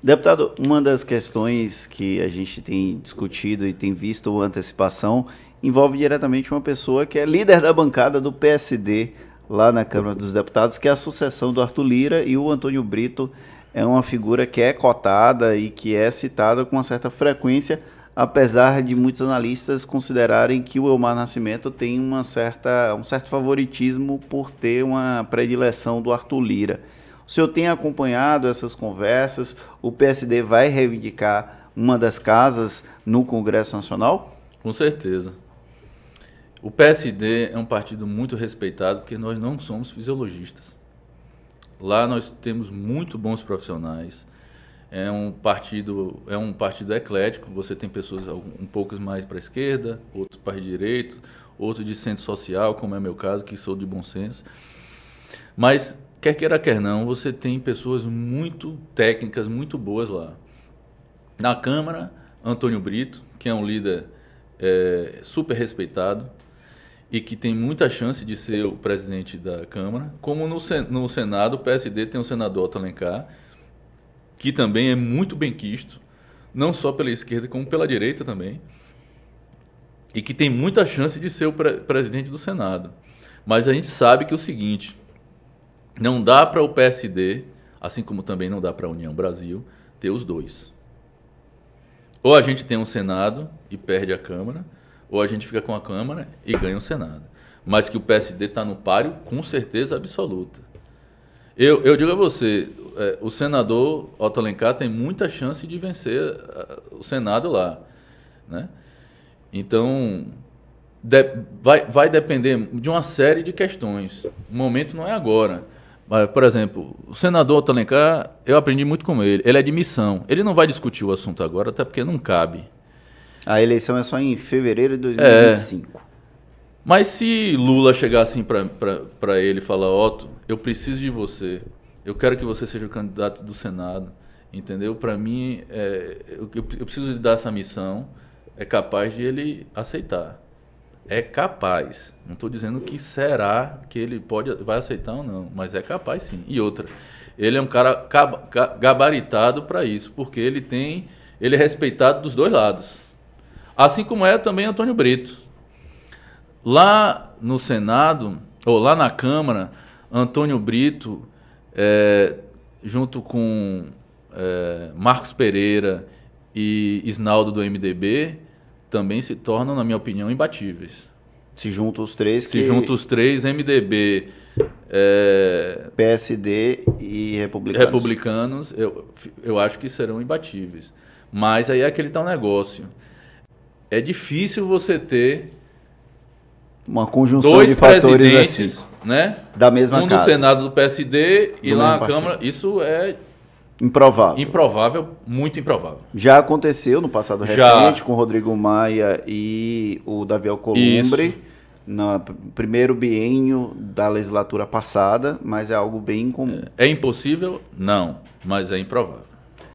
Deputado, uma das questões que a gente tem discutido e tem visto antecipação envolve diretamente uma pessoa que é líder da bancada do PSD lá na Câmara dos Deputados, que é a sucessão do Arthur Lira e o Antônio Brito é uma figura que é cotada e que é citada com uma certa frequência, apesar de muitos analistas considerarem que o Elmar Nascimento tem uma certa, um certo favoritismo por ter uma predileção do Arthur Lira. O senhor tem acompanhado essas conversas? O PSD vai reivindicar uma das casas no Congresso Nacional? Com certeza. O PSD é um partido muito respeitado porque nós não somos fisiologistas. Lá nós temos muito bons profissionais. É um partido, é um partido eclético, você tem pessoas um pouco mais para a esquerda, outros para a direita, outros de centro social, como é meu caso, que sou de bom senso. Mas quer queira, quer não, você tem pessoas muito técnicas, muito boas lá. Na Câmara, Antônio Brito, que é um líder é, super respeitado e que tem muita chance de ser o presidente da Câmara. Como no, sen no Senado, o PSD tem o senador Otto Alencar, que também é muito benquisto, não só pela esquerda, como pela direita também, e que tem muita chance de ser o pre presidente do Senado. Mas a gente sabe que é o seguinte, não dá para o PSD, assim como também não dá para a União Brasil, ter os dois. Ou a gente tem um Senado e perde a Câmara, ou a gente fica com a Câmara e ganha o Senado. Mas que o PSD está no páreo, com certeza absoluta. Eu, eu digo a você, é, o senador Otto Alencar tem muita chance de vencer uh, o Senado lá. Né? Então, de, vai, vai depender de uma série de questões. O momento não é agora. Por exemplo, o senador Talencar, eu aprendi muito com ele. Ele é de missão. Ele não vai discutir o assunto agora, até porque não cabe. A eleição é só em fevereiro de 2025. É. Mas se Lula chegar assim para ele e falar, Otto, eu preciso de você, eu quero que você seja o candidato do Senado, entendeu? Para mim, é, eu, eu preciso lhe dar essa missão, é capaz de ele aceitar é capaz. Não estou dizendo que será que ele pode vai aceitar ou não, mas é capaz sim. E outra, ele é um cara gabaritado para isso, porque ele tem, ele é respeitado dos dois lados. Assim como é também Antônio Brito. Lá no Senado, ou lá na Câmara, Antônio Brito, é, junto com é, Marcos Pereira e Isnaldo do MDB, também se tornam, na minha opinião, imbatíveis. Se juntam os três que... Se juntam os três, MDB, é... PSD e republicanos. Republicanos, eu, eu acho que serão imbatíveis. Mas aí é aquele tal negócio. É difícil você ter uma conjunção dois de fatores assim, né? Da mesma um casa. Um do Senado do PSD e lá na Câmara. Isso é Improvável. Improvável, muito improvável. Já aconteceu no passado Já. recente com o Rodrigo Maia e o Davi Alcolumbre. Isso. No primeiro bienio da legislatura passada, mas é algo bem incomum. É, é impossível? Não, mas é improvável.